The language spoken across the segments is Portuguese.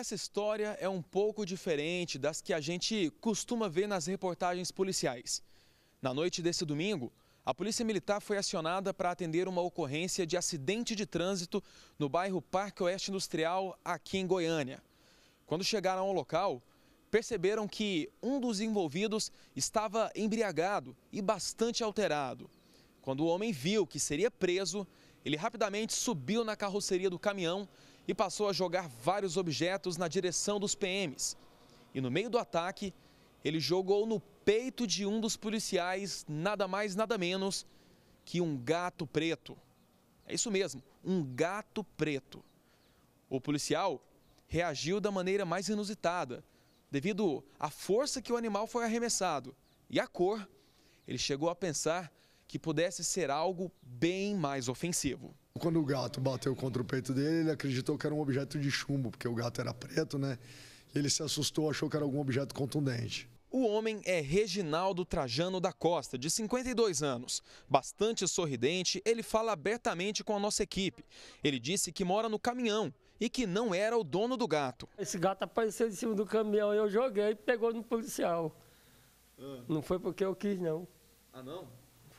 Essa história é um pouco diferente das que a gente costuma ver nas reportagens policiais. Na noite desse domingo, a Polícia Militar foi acionada para atender uma ocorrência de acidente de trânsito no bairro Parque Oeste Industrial, aqui em Goiânia. Quando chegaram ao local, perceberam que um dos envolvidos estava embriagado e bastante alterado. Quando o homem viu que seria preso, ele rapidamente subiu na carroceria do caminhão e passou a jogar vários objetos na direção dos PMs. E no meio do ataque, ele jogou no peito de um dos policiais nada mais, nada menos que um gato preto. É isso mesmo, um gato preto. O policial reagiu da maneira mais inusitada. Devido à força que o animal foi arremessado e à cor, ele chegou a pensar que pudesse ser algo bem mais ofensivo. Quando o gato bateu contra o peito dele, ele acreditou que era um objeto de chumbo, porque o gato era preto, né? ele se assustou, achou que era algum objeto contundente. O homem é Reginaldo Trajano da Costa, de 52 anos. Bastante sorridente, ele fala abertamente com a nossa equipe. Ele disse que mora no caminhão e que não era o dono do gato. Esse gato apareceu em cima do caminhão, e eu joguei e pegou no policial. Ah. Não foi porque eu quis, não. Ah, não?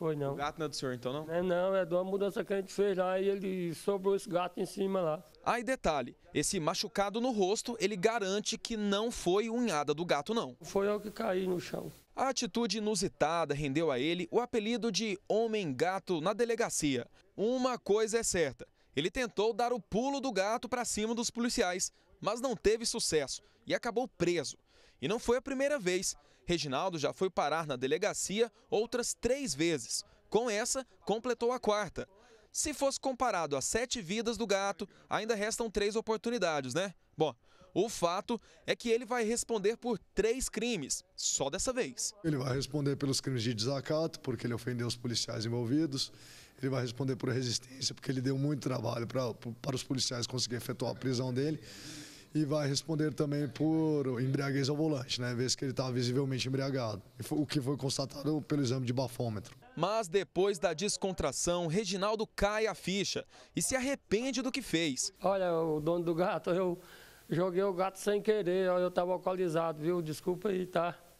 Foi não. O gato não é do senhor então não? É, não, é de uma mudança que a gente fez lá e ele sobrou esse gato em cima lá. Aí ah, detalhe, esse machucado no rosto, ele garante que não foi unhada do gato não. Foi eu que caí no chão. A atitude inusitada rendeu a ele o apelido de Homem Gato na delegacia. Uma coisa é certa, ele tentou dar o pulo do gato para cima dos policiais, mas não teve sucesso e acabou preso. E não foi a primeira vez. Reginaldo já foi parar na delegacia outras três vezes. Com essa, completou a quarta. Se fosse comparado às sete vidas do gato, ainda restam três oportunidades, né? Bom, o fato é que ele vai responder por três crimes, só dessa vez. Ele vai responder pelos crimes de desacato, porque ele ofendeu os policiais envolvidos. Ele vai responder por resistência, porque ele deu muito trabalho para os policiais conseguirem efetuar a prisão dele e vai responder também por embriaguez ao volante, né? Vê se que ele está visivelmente embriagado, o que foi constatado pelo exame de bafômetro. Mas depois da descontração, Reginaldo cai a ficha e se arrepende do que fez. Olha, o dono do gato, eu joguei o gato sem querer, eu estava alcoolizado, viu? Desculpa aí, tá?